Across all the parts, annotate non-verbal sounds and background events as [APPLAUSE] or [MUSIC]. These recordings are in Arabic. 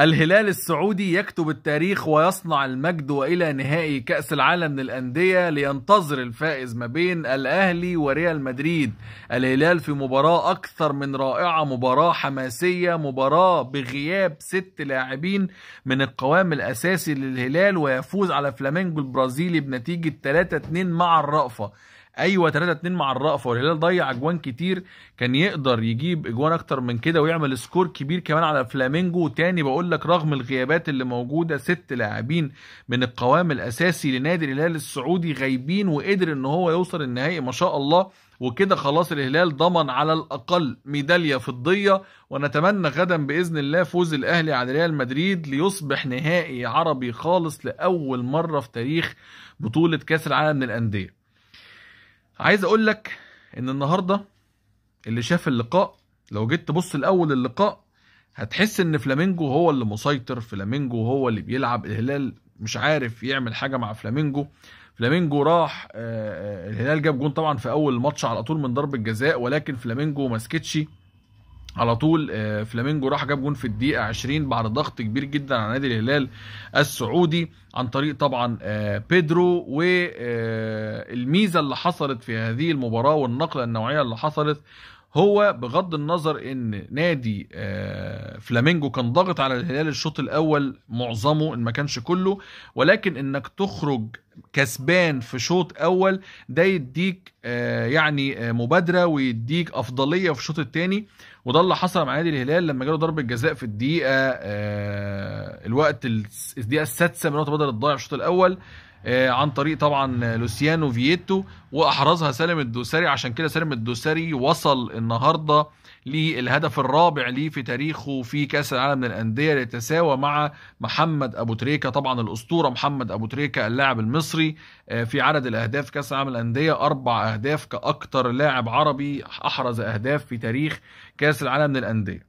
الهلال السعودي يكتب التاريخ ويصنع المجد والى نهائي كاس العالم للانديه لينتظر الفائز ما بين الاهلي وريال مدريد الهلال في مباراه اكثر من رائعه مباراه حماسيه مباراه بغياب ست لاعبين من القوام الاساسي للهلال ويفوز على فلامينجو البرازيلي بنتيجه 3-2 مع الرأفه ايوه 3 2 مع الرقفه والهلال ضيع اجوان كتير كان يقدر يجيب اجوان اكتر من كده ويعمل سكور كبير كمان على فلامينجو وتاني بقول لك رغم الغيابات اللي موجوده ست لاعبين من القوام الاساسي لنادي الهلال السعودي غايبين وقدر ان هو يوصل النهائي ما شاء الله وكده خلاص الهلال ضمن على الاقل ميداليه فضيه ونتمنى غدا باذن الله فوز الاهلي على ريال مدريد ليصبح نهائي عربي خالص لاول مره في تاريخ بطوله كاس العالم للانديه عايز اقول لك ان النهارده اللي شاف اللقاء لو جيت تبص لاول اللقاء هتحس ان فلامينجو هو اللي مسيطر فلامينجو هو اللي بيلعب الهلال مش عارف يعمل حاجه مع فلامينجو فلامينجو راح آه، آه، الهلال جاب جون طبعا في اول الماتش على طول من ضربه جزاء ولكن فلامينجو ما سكتش على طول آه، فلامينجو راح جاب جون في الدقيقه 20 بعد ضغط كبير جدا على نادي الهلال السعودي عن طريق طبعا آه، بيدرو والميزه آه، اللي حصلت في هذه المباراه والنقله النوعيه اللي حصلت هو بغض النظر ان نادي فلامينجو كان ضاغط على الهلال الشوط الاول معظمه ان ما كانش كله ولكن انك تخرج كسبان في شوط اول ده يديك يعني مبادره ويديك افضليه في الشوط الثاني وده اللي حصل مع نادي الهلال لما جاله ضربه جزاء في الدقيقه آه الوقت الدقيقه السادسه من وقت بدل الضايع الشوط الاول آه عن طريق طبعا لوسيانو فييتو واحرزها سالم الدوسري عشان كده سالم الدوسري وصل النهارده للهدف الرابع ليه في تاريخه في كاس العالم للانديه ليتساوى مع محمد ابو تريكه طبعا الاسطوره محمد ابو تريكه اللاعب المصري آه، في عدد الاهداف كاس العالم للانديه اربع اهداف كاكثر لاعب عربي احرز اهداف في تاريخ كاس العالم للانديه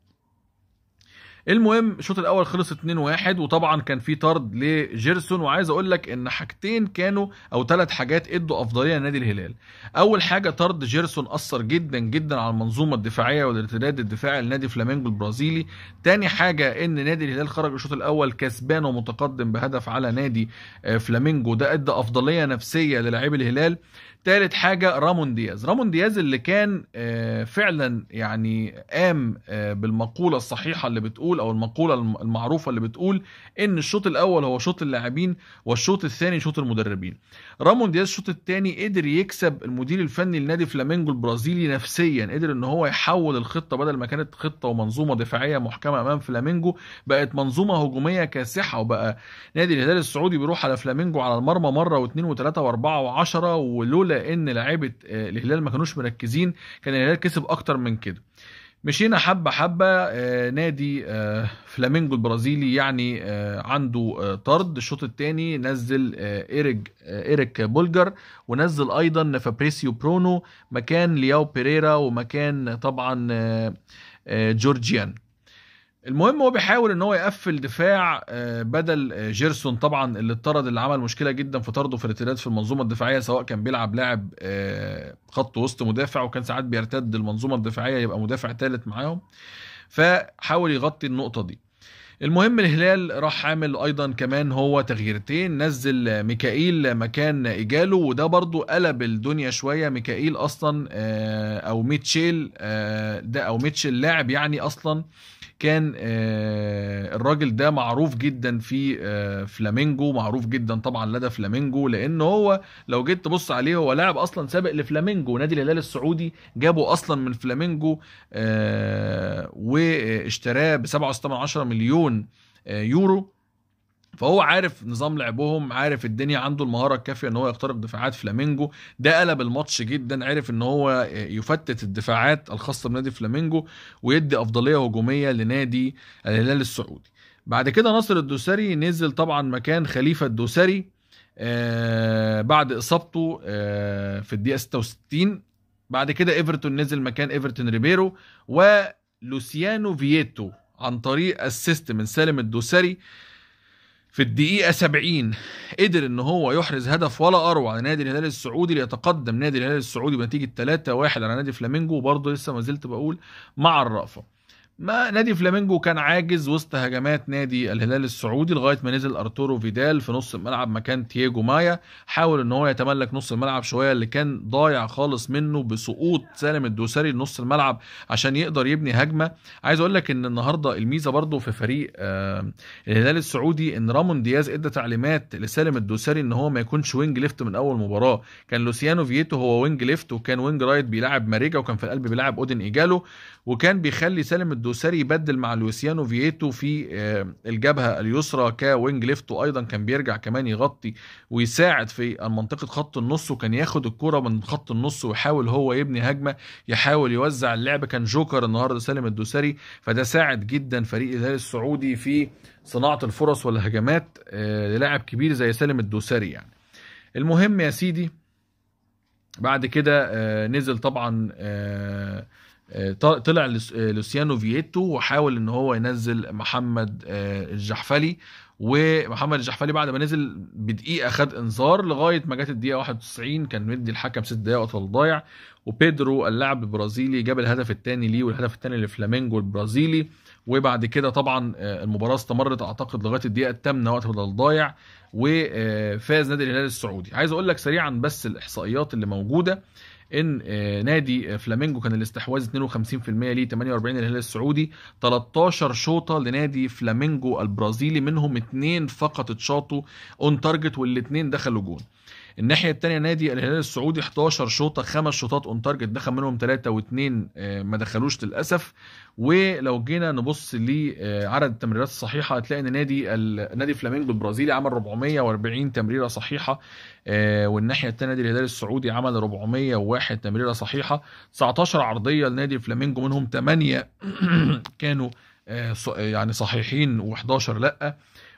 المهم الشوط الاول خلص 2-1 وطبعا كان في طرد لجيرسون وعايز اقول لك ان حاجتين كانوا او ثلاث حاجات ادوا افضليه لنادي الهلال اول حاجه طرد جيرسون اثر جدا جدا على المنظومه الدفاعيه والارتداد الدفاعي لنادي فلامينجو البرازيلي ثاني حاجه ان نادي الهلال خرج الشوط الاول كسبان ومتقدم بهدف على نادي آه، فلامينجو ده ادى افضليه نفسيه للاعبي الهلال ثالث حاجة رامون دياز رامون دياز اللي كان آه، فعلا يعني قام آه، بالمقولة الصحيحة اللي بتقول بتقول او المقوله المعروفه اللي بتقول ان الشوط الاول هو شوط اللاعبين والشوط الثاني شوط المدربين رامون دياز الشوط الثاني قدر يكسب المدير الفني لنادي فلامينجو البرازيلي نفسيا قدر ان هو يحول الخطه بدل ما كانت خطه ومنظومه دفاعيه محكمه امام فلامينجو بقت منظومه هجوميه كاسحه وبقى نادي الهلال السعودي بيروح على فلامينجو على المرمى مره واثنين وثلاثه واربعه وعشره ولولا ان لعيبه آه، الهلال ما كانوش مركزين كان الهلال كسب اكتر من كده مشينا حبة حبة آه، نادي آه، فلامينجو البرازيلي يعني آه، عنده طرد الشوط الثاني نزل إيريك إيريك بولجر ونزل أيضا فابريسيو برونو مكان لياو بيريرا ومكان طبعا جورجيان المهم هو بيحاول ان هو يقفل دفاع آه، بدل آه، جيرسون طبعا اللي اطرد اللي عمل مشكله جدا في طرده في الارتداد في المنظومه الدفاعيه سواء كان بيلعب لاعب آه، خط وسط مدافع وكان ساعات بيرتد المنظومه الدفاعيه يبقى مدافع ثالث معاهم فحاول يغطي النقطه دي المهم الهلال راح عامل ايضا كمان هو تغييرتين نزل ميكائيل مكان ايجالو وده برضو قلب الدنيا شويه ميكائيل اصلا او ميتشيل ده او ميتشيل لاعب يعني اصلا كان آه، الراجل ده معروف جدا في آه، فلامينجو معروف جدا طبعا لدى فلامينجو لان هو لو جيت تبص عليه هو لاعب اصلا سابق لفلامينجو نادي الهلال السعودي جابه اصلا من فلامينجو آه، واشتراه ب 7.6 مليون يورو فهو عارف نظام لعبهم عارف الدنيا عنده المهاره الكافيه ان هو يخترق دفاعات فلامينجو ده قلب الماتش جدا عرف ان هو يفتت الدفاعات الخاصه بنادي فلامينجو ويدي افضليه هجوميه لنادي الهلال السعودي بعد كده ناصر الدوسري نزل طبعا مكان خليفه الدوسري آه، بعد اصابته آه، في الدقيقه 66 بعد كده ايفرتون نزل مكان ايفرتون ريبيرو ولوسيانو فييتو عن طريق اسيست من سالم الدوسري آه في الدقيقة 70 قدر ان هو يحرز هدف ولا اروع لنادي الهلال السعودي ليتقدم نادي الهلال السعودي بنتيجة 3-1 على نادي فلامينجو وبرضه لسه ما زلت بقول مع الرأفة ما نادي فلامينجو كان عاجز وسط هجمات نادي الهلال السعودي لغايه ما نزل ارتورو فيدال في نص الملعب مكان تياجو مايا حاول ان هو يتملك نص الملعب شويه اللي كان ضايع خالص منه بسقوط سالم الدوسري لنص الملعب عشان يقدر يبني هجمه عايز اقول لك ان النهارده الميزه برده في فريق آه الهلال السعودي ان رامون دياز ادى تعليمات لسالم الدوسري ان هو ما يكونش وينج ليفت من اول مباراه كان لوسيانو فييتو هو وينج ليفت وكان وينج رايت بيلعب ماريجا وكان في القلب بيلعب اودن ايجالو وكان بيخلي سالم الدوسري الدوسري يبدل مع لويسيانو فييتو في آه، الجبهه اليسرى كوينج ليفت وايضا كان بيرجع كمان يغطي ويساعد في منطقه خط النص وكان ياخد الكره من خط النص ويحاول هو يبني هجمه يحاول يوزع اللعب كان جوكر النهارده سالم الدوسري فده ساعد جدا فريق الهلال السعودي في صناعه الفرص والهجمات آه، للاعب كبير زي سالم الدوسري يعني المهم يا سيدي بعد كده آه، نزل طبعا آه، طلع آه، لوسيانو فييتو وحاول ان هو ينزل محمد آه، الجحفلي ومحمد الجحفلي بعد ما نزل بدقيقه خد انذار لغايه ما جت الدقيقه 91 كان مدي الحكم ست دقائق وقت ضايع وبيدرو اللاعب البرازيلي جاب الهدف الثاني ليه والهدف الثاني لفلامينجو البرازيلي وبعد كده طبعا آه، المباراه استمرت اعتقد لغايه الدقيقه الثامنه وقت بدل ضايع وفاز آه، نادي الهلال السعودي عايز اقول لك سريعا بس الاحصائيات اللي موجوده ان آه، نادي فلامينجو كان الاستحواذ 52% ليه 48 الهلال السعودي 13 شوطه لنادي فلامينجو البرازيلي منهم اثنين فقط اتشاطوا اون تارجت والاثنين دخلوا جون الناحيه الثانيه نادي الهلال السعودي 11 شوطه خمس شوطات اون تارجت دخل منهم ثلاثه واثنين آه، ما دخلوش للاسف ولو جينا نبص لعدد التمريرات الصحيحه هتلاقي ان نادي نادي فلامينجو البرازيلي عمل 440 تمريره صحيحه آه، والناحيه الثانيه نادي الهلال السعودي عمل 401 تمريره صحيحه 19 عرضيه لنادي فلامينجو منهم 8 [CLEARS THROAT] كانوا آه، يعني صحيحين و11 لا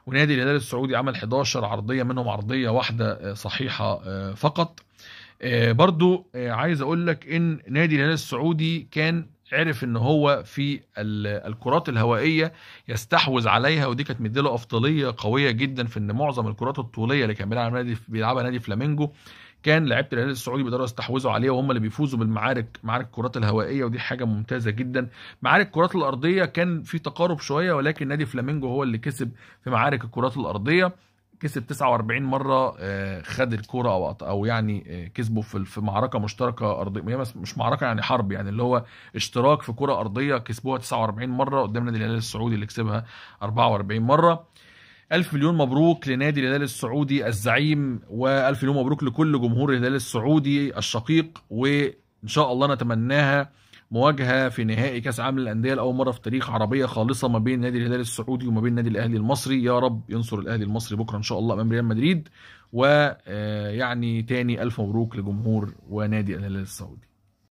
ونادي الهلال السعودي عمل 11 عرضيه منهم عرضيه واحده آه، صحيحه آه، فقط آه، برضو عايز اقول لك ان نادي الهلال السعودي كان عرف ان هو في الكرات الهوائيه يستحوذ عليها ودي كانت مديله افضليه قويه جدا في ان معظم الكرات الطوليه اللي كان بيلعبها نادي بيلعبها نادي فلامينجو كان لعيبه الهلال السعودي بيقدروا يستحوذوا عليها وهم اللي بيفوزوا بالمعارك معارك الكرات الهوائيه ودي حاجه ممتازه جدا معارك الكرات الارضيه كان في تقارب شويه ولكن نادي فلامينجو هو اللي كسب في معارك الكرات الارضيه كسب 49 مره آه، خد الكوره او او يعني آه، كسبه في في معركه مشتركه ارضيه مش معركه يعني حرب يعني اللي هو اشتراك في كره ارضيه كسبوها 49 مره قدام نادي الهلال السعودي اللي كسبها 44 مره ألف مليون مبروك لنادي الهلال السعودي الزعيم وألف مليون مبروك لكل جمهور الهلال السعودي الشقيق وإن شاء الله نتمناها مواجهه في نهائي كاس عالم للانديه لاول مره في تاريخ عربيه خالصه ما بين نادي الهلال السعودي وما بين نادي الاهلي المصري يا رب ينصر الاهلي المصري بكره ان شاء الله امام ريال مدريد ويعني تاني الف مبروك لجمهور ونادي الهلال السعودي